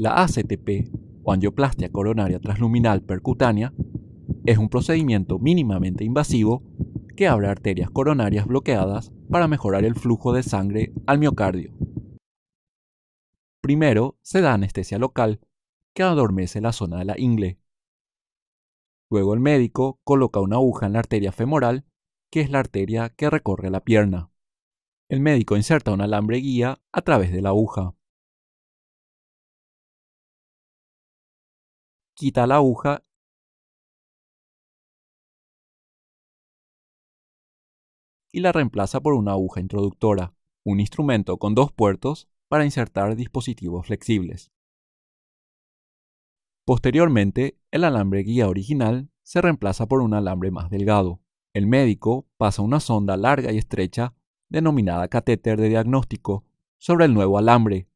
La ACTP, o angioplastia coronaria transluminal percutánea, es un procedimiento mínimamente invasivo que abre arterias coronarias bloqueadas para mejorar el flujo de sangre al miocardio. Primero se da anestesia local, que adormece la zona de la ingle. Luego el médico coloca una aguja en la arteria femoral, que es la arteria que recorre la pierna. El médico inserta un alambre guía a través de la aguja. quita la aguja y la reemplaza por una aguja introductora, un instrumento con dos puertos para insertar dispositivos flexibles. Posteriormente, el alambre guía original se reemplaza por un alambre más delgado. El médico pasa una sonda larga y estrecha, denominada catéter de diagnóstico, sobre el nuevo alambre,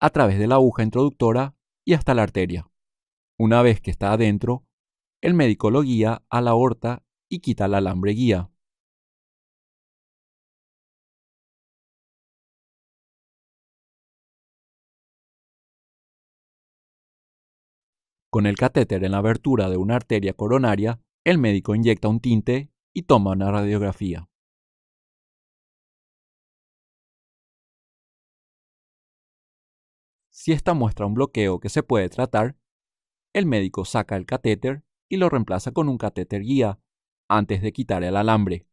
a través de la aguja introductora y hasta la arteria. Una vez que está adentro, el médico lo guía a la aorta y quita el alambre guía. Con el catéter en la abertura de una arteria coronaria, el médico inyecta un tinte y toma una radiografía. Si esta muestra un bloqueo que se puede tratar, el médico saca el catéter y lo reemplaza con un catéter guía antes de quitar el alambre.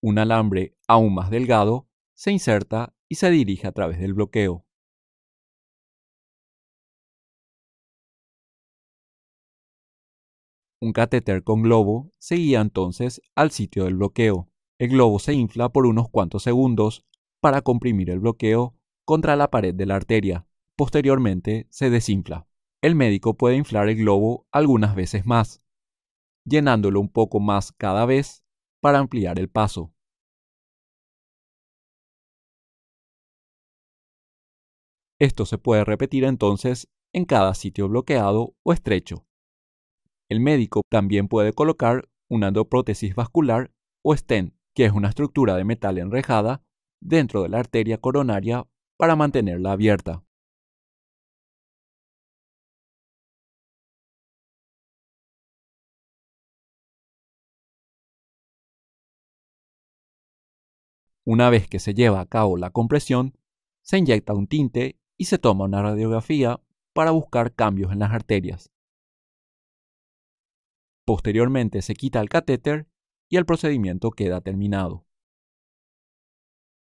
Un alambre aún más delgado se inserta y se dirige a través del bloqueo. Un catéter con globo se guía entonces al sitio del bloqueo. El globo se infla por unos cuantos segundos para comprimir el bloqueo contra la pared de la arteria. Posteriormente se desinfla. El médico puede inflar el globo algunas veces más, llenándolo un poco más cada vez para ampliar el paso. Esto se puede repetir entonces en cada sitio bloqueado o estrecho. El médico también puede colocar una endoprótesis vascular o stent, que es una estructura de metal enrejada dentro de la arteria coronaria para mantenerla abierta. Una vez que se lleva a cabo la compresión, se inyecta un tinte y se toma una radiografía para buscar cambios en las arterias. Posteriormente se quita el catéter y el procedimiento queda terminado.